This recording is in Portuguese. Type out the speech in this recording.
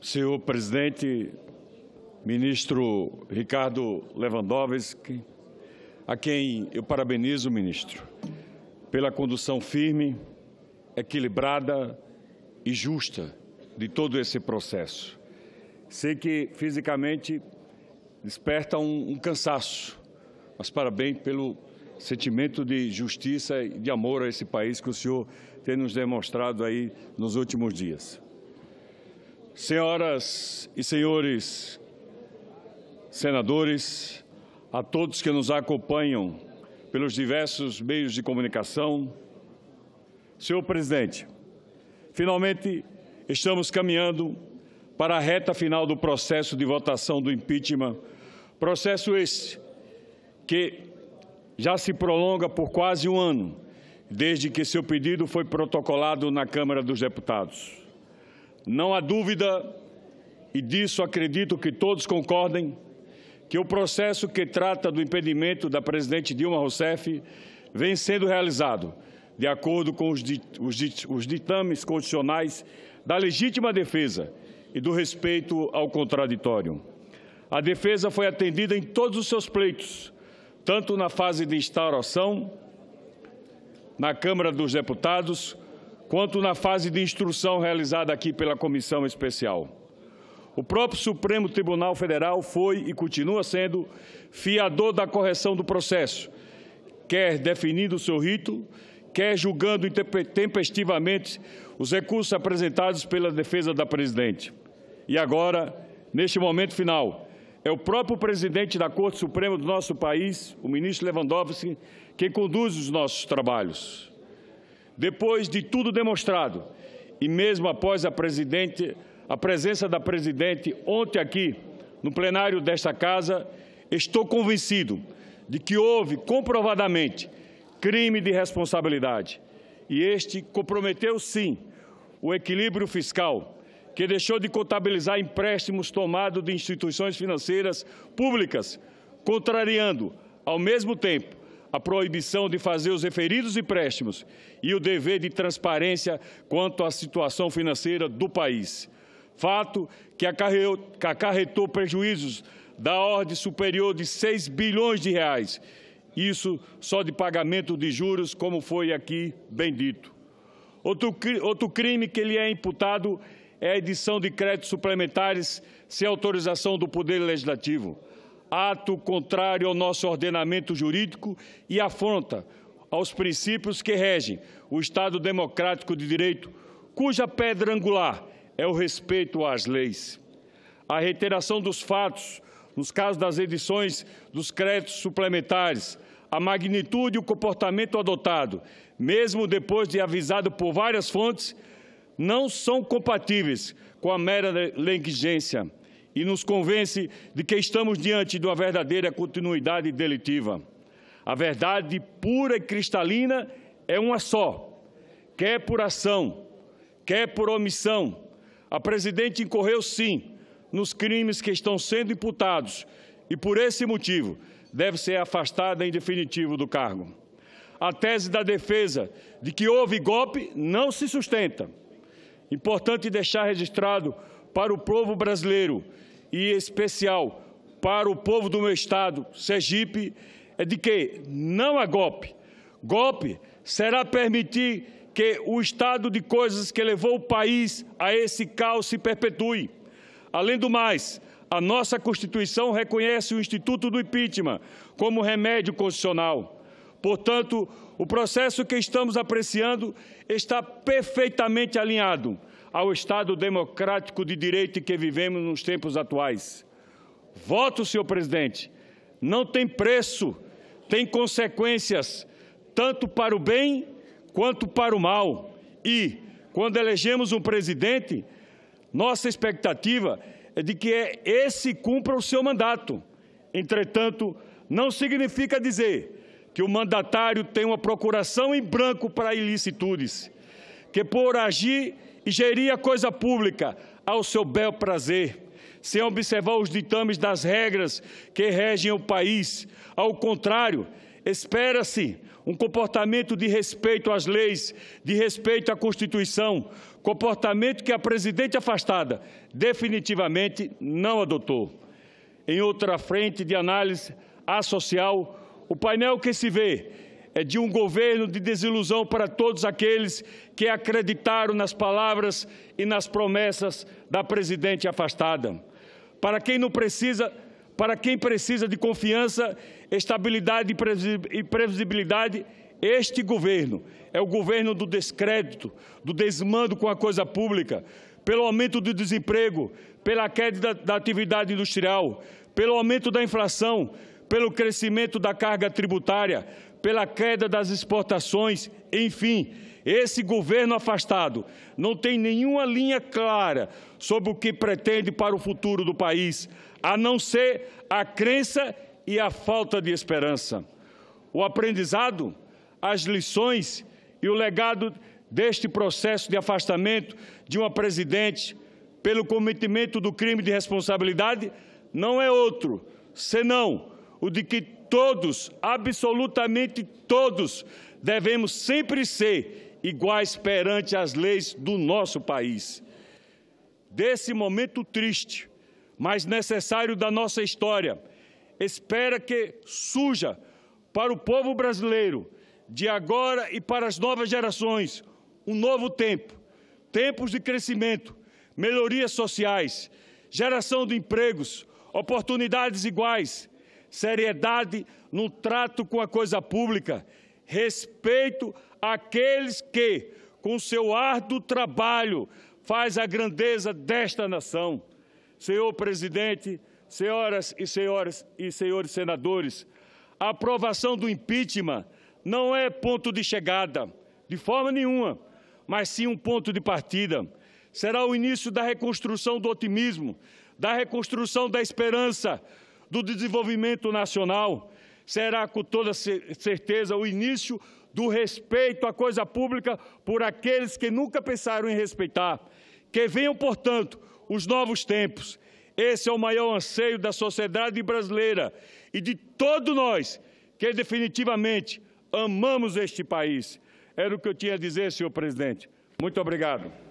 senhor presidente, ministro Ricardo Lewandowski, a quem eu parabenizo, ministro, pela condução firme, equilibrada e justa de todo esse processo. Sei que fisicamente desperta um, um cansaço, mas parabéns pelo sentimento de justiça e de amor a esse país que o senhor tem nos demonstrado aí nos últimos dias. Senhoras e senhores senadores, a todos que nos acompanham pelos diversos meios de comunicação, senhor presidente, finalmente estamos caminhando para a reta final do processo de votação do impeachment, processo esse que já se prolonga por quase um ano, desde que seu pedido foi protocolado na Câmara dos Deputados. Não há dúvida, e disso acredito que todos concordem, que o processo que trata do impedimento da presidente Dilma Rousseff vem sendo realizado de acordo com os, os ditames constitucionais da legítima defesa e do respeito ao contraditório. A defesa foi atendida em todos os seus pleitos, tanto na fase de instauração, na Câmara dos Deputados, quanto na fase de instrução realizada aqui pela Comissão Especial. O próprio Supremo Tribunal Federal foi e continua sendo fiador da correção do processo, quer definindo o seu rito, quer julgando tempestivamente os recursos apresentados pela defesa da presidente. E agora, neste momento final, é o próprio presidente da Corte Suprema do nosso país, o ministro Lewandowski, quem conduz os nossos trabalhos. Depois de tudo demonstrado, e mesmo após a, a presença da presidente ontem aqui no plenário desta Casa, estou convencido de que houve comprovadamente crime de responsabilidade. E este comprometeu, sim, o equilíbrio fiscal, que deixou de contabilizar empréstimos tomados de instituições financeiras públicas, contrariando, ao mesmo tempo, a proibição de fazer os referidos empréstimos e o dever de transparência quanto à situação financeira do país. Fato que acarretou prejuízos da ordem superior de 6 bilhões de reais, isso só de pagamento de juros, como foi aqui bem dito. Outro, outro crime que lhe é imputado é a edição de créditos suplementares sem autorização do Poder Legislativo ato contrário ao nosso ordenamento jurídico e afronta aos princípios que regem o Estado democrático de direito, cuja pedra angular é o respeito às leis. A reiteração dos fatos, nos casos das edições dos créditos suplementares, a magnitude e o comportamento adotado, mesmo depois de avisado por várias fontes, não são compatíveis com a mera negligência e nos convence de que estamos diante de uma verdadeira continuidade delitiva. A verdade pura e cristalina é uma só, quer por ação, quer por omissão. A presidente incorreu, sim, nos crimes que estão sendo imputados e, por esse motivo, deve ser afastada em definitivo do cargo. A tese da defesa de que houve golpe não se sustenta. Importante deixar registrado para o povo brasileiro e em especial para o povo do meu estado, Sergipe, é de que não há golpe. Golpe será permitir que o estado de coisas que levou o país a esse caos se perpetue. Além do mais, a nossa Constituição reconhece o Instituto do Impeachment como remédio constitucional. Portanto, o processo que estamos apreciando está perfeitamente alinhado ao Estado democrático de direito que vivemos nos tempos atuais. Voto, senhor presidente, não tem preço, tem consequências, tanto para o bem quanto para o mal. E, quando elegemos um presidente, nossa expectativa é de que esse cumpra o seu mandato. Entretanto, não significa dizer que o mandatário tem uma procuração em branco para ilicitudes, que por agir e gerir a coisa pública ao seu bel prazer, sem observar os ditames das regras que regem o país. Ao contrário, espera-se um comportamento de respeito às leis, de respeito à Constituição, comportamento que a presidente afastada definitivamente não adotou. Em outra frente de análise, a social, o painel que se vê é de um governo de desilusão para todos aqueles que acreditaram nas palavras e nas promessas da presidente afastada. Para quem não precisa, para quem precisa de confiança, estabilidade e previsibilidade, este governo é o governo do descrédito, do desmando com a coisa pública, pelo aumento do desemprego, pela queda da, da atividade industrial, pelo aumento da inflação, pelo crescimento da carga tributária, pela queda das exportações, enfim, esse governo afastado não tem nenhuma linha clara sobre o que pretende para o futuro do país, a não ser a crença e a falta de esperança. O aprendizado, as lições e o legado deste processo de afastamento de uma presidente pelo cometimento do crime de responsabilidade não é outro, senão o de que todos, absolutamente todos, devemos sempre ser iguais perante as leis do nosso país. Desse momento triste, mas necessário da nossa história, espera que surja para o povo brasileiro, de agora e para as novas gerações, um novo tempo, tempos de crescimento, melhorias sociais, geração de empregos, oportunidades iguais, seriedade no trato com a coisa pública, respeito àqueles que, com seu árduo trabalho, faz a grandeza desta nação. Senhor presidente, senhoras e senhores e senhores senadores, a aprovação do impeachment não é ponto de chegada, de forma nenhuma, mas sim um ponto de partida. Será o início da reconstrução do otimismo, da reconstrução da esperança, do desenvolvimento nacional, será com toda certeza o início do respeito à coisa pública por aqueles que nunca pensaram em respeitar. Que venham, portanto, os novos tempos. Esse é o maior anseio da sociedade brasileira e de todos nós que definitivamente amamos este país. Era o que eu tinha a dizer, senhor presidente. Muito obrigado.